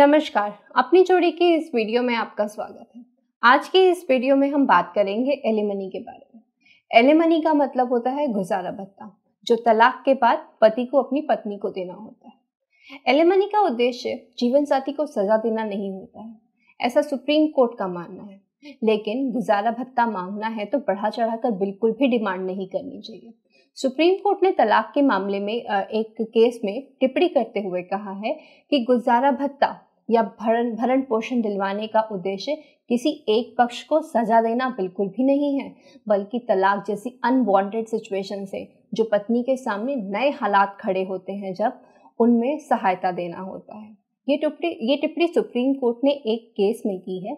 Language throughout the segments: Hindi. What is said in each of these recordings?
नमस्कार अपनी जोड़ी की इस वीडियो में आपका स्वागत है आज की इस वीडियो में हम बात करेंगे एलिमनी के बारे में एलिमनी का मतलब होता है गुजारा भत्ता जो तलाक के बाद पति को अपनी पत्नी को देना होता है एलिमनी का उद्देश्य जीवन साथी को सजा देना नहीं होता है ऐसा सुप्रीम कोर्ट का मानना है लेकिन गुजारा भत्ता मांगना है तो बढ़ा चढ़ा कर बिल्कुल भी डिमांड नहीं करनी चाहिए सुप्रीम कोर्ट ने तलाक के मामले में एक केस में टिप्पणी करते हुए कहा है कि गुजारा भत्ता या भरण भरण पोषण दिलवाने का उद्देश्य किसी एक पक्ष को सजा देना बिल्कुल भी नहीं है बल्कि तलाक जैसी अनवांटेड सिचुएशन से जो पत्नी के सामने नए हालात खड़े होते हैं जब उनमें सहायता देना होता है ये टिप्पणी ये टिप्पणी सुप्रीम कोर्ट ने एक केस में की है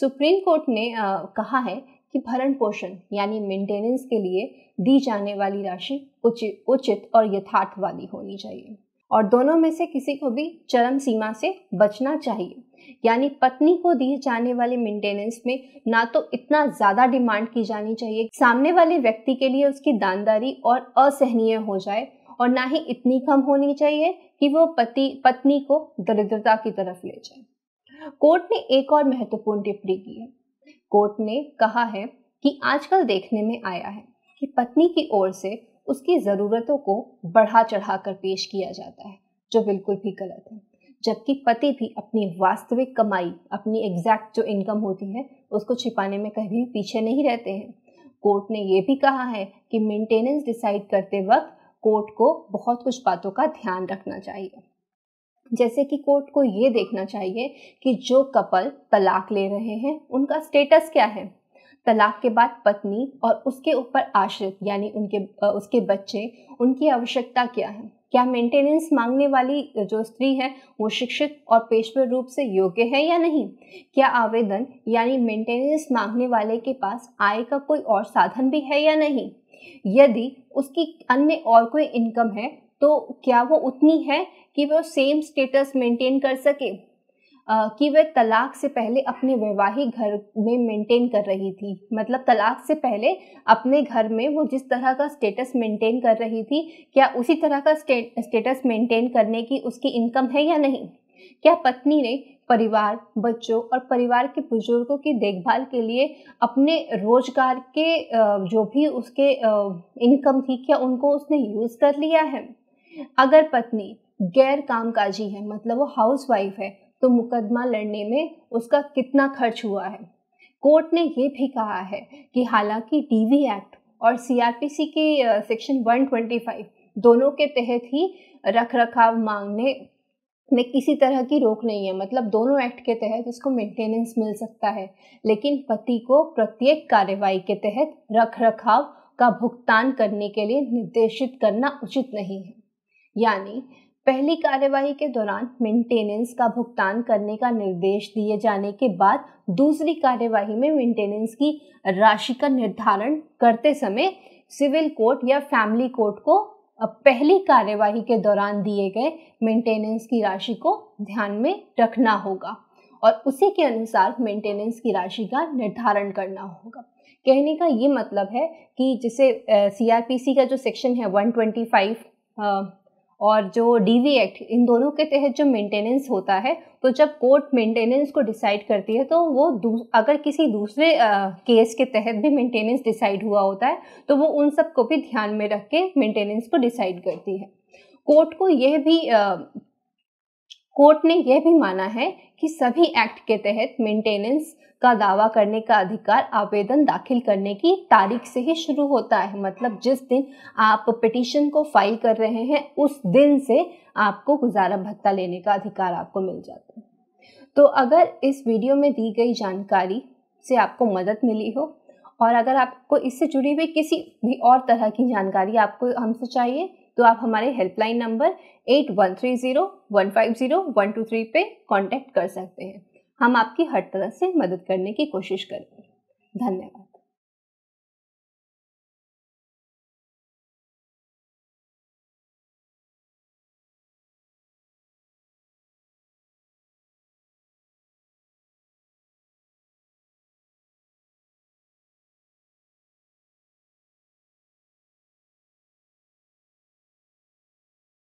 सुप्रीम कोर्ट ने आ, कहा है कि भरण पोषण यानी मेंटेनेंस के लिए दी जाने वाली राशि उचित उचित और यथार्थवादी होनी चाहिए और दोनों में से किसी को भी चरम सीमा से बचना चाहिए यानी पत्नी को दिए जाने वाले मेंटेनेंस में ना तो इतना ज़्यादा डिमांड की जानी चाहिए सामने वाले व्यक्ति के लिए उसकी दानदारी और असहनीय हो जाए और ना ही इतनी कम होनी चाहिए कि वो पति पत्नी को दरिद्रता की तरफ ले जाए कोर्ट ने एक और महत्वपूर्ण टिप्पणी की है कोर्ट ने कहा है कि आजकल देखने में आया है कि पत्नी की ओर से उसकी ज़रूरतों को बढ़ा चढ़ा कर पेश किया जाता है जो बिल्कुल भी गलत है जबकि पति भी अपनी वास्तविक कमाई अपनी एग्जैक्ट जो इनकम होती है उसको छिपाने में कभी पीछे नहीं रहते हैं कोर्ट ने यह भी कहा है कि मेंटेनेंस डिसाइड करते वक्त कोर्ट को बहुत कुछ बातों का ध्यान रखना चाहिए जैसे कि कोर्ट को ये देखना चाहिए कि जो कपल तलाक ले रहे हैं उनका स्टेटस क्या है तलाक के बाद पत्नी और उसके ऊपर आश्रित यानी उनके उसके बच्चे उनकी आवश्यकता क्या है क्या मेंटेनेंस मांगने वाली जो स्त्री है वो शिक्षित और पेशवर रूप से योग्य है या नहीं क्या आवेदन यानी मेंटेनेंस मांगने वाले के पास आय का कोई और साधन भी है या नहीं यदि उसकी अन्य और कोई इनकम है तो क्या वो उतनी है कि वो सेम स्टेटस मेंटेन कर सके कि वह तलाक से पहले अपने वैवाहिक घर में मेंटेन कर रही थी मतलब तलाक से पहले अपने घर में वो जिस तरह का स्टेटस मेंटेन कर रही थी क्या उसी तरह का स्टेटस मेंटेन करने की उसकी इनकम है या नहीं क्या पत्नी ने परिवार बच्चों और परिवार के बुजुर्गों की देखभाल के लिए अपने रोजगार के जो भी उसके इनकम थी क्या उनको उसने यूज़ कर लिया है अगर पत्नी गैर कामकाजी है मतलब वो हाउसवाइफ है तो मुकदमा लड़ने में उसका कितना खर्च हुआ है कोर्ट ने यह भी कहा है कि हालांकि डीवी एक्ट और सीआरपीसी के सेक्शन 125 दोनों के तहत ही रख रखाव मांगने में किसी तरह की रोक नहीं है मतलब दोनों एक्ट के तहत उसको मेंटेनेंस मिल सकता है लेकिन पति को प्रत्येक कार्रवाई के तहत रख रखाव का भुगतान करने के लिए निर्देशित करना उचित नहीं है यानी पहली कार्यवाही के दौरान मेंटेनेंस का भुगतान करने का निर्देश दिए जाने के बाद दूसरी कार्यवाही में मेंटेनेंस की राशि का निर्धारण करते समय सिविल कोर्ट या फैमिली कोर्ट को पहली कार्यवाही के दौरान दिए गए मेंटेनेंस की राशि को ध्यान में रखना होगा और उसी के अनुसार मेंटेनेंस की राशि का निर्धारण करना होगा कहने का ये मतलब है कि जैसे सी का जो सेक्शन है 125 ट्वेंटी और जो डीवी एक्ट इन दोनों के तहत जो मेंटेनेंस होता है तो जब कोर्ट मेंटेनेंस को डिसाइड करती है तो वो अगर किसी दूसरे आ, केस के तहत भी मेंटेनेंस डिसाइड हुआ होता है तो वो उन सब को भी ध्यान में रख के मेंटेनेंस को डिसाइड करती है कोर्ट को यह भी कोर्ट ने यह भी माना है कि सभी एक्ट के तहत मेंटेनेंस का दावा करने का अधिकार आवेदन दाखिल करने की तारीख से ही शुरू होता है मतलब जिस दिन आप पिटिशन को फाइल कर रहे हैं उस दिन से आपको गुजारा भत्ता लेने का अधिकार आपको मिल जाता है तो अगर इस वीडियो में दी गई जानकारी से आपको मदद मिली हो और अगर आपको इससे जुड़ी हुई किसी भी और तरह की जानकारी आपको हमसे चाहिए तो आप हमारे helpline number eight one three zero one five zero one two three पे कांटेक्ट कर सकते हैं हम आपकी हर तरह से मदद करने की कोशिश करेंगे धन्यवाद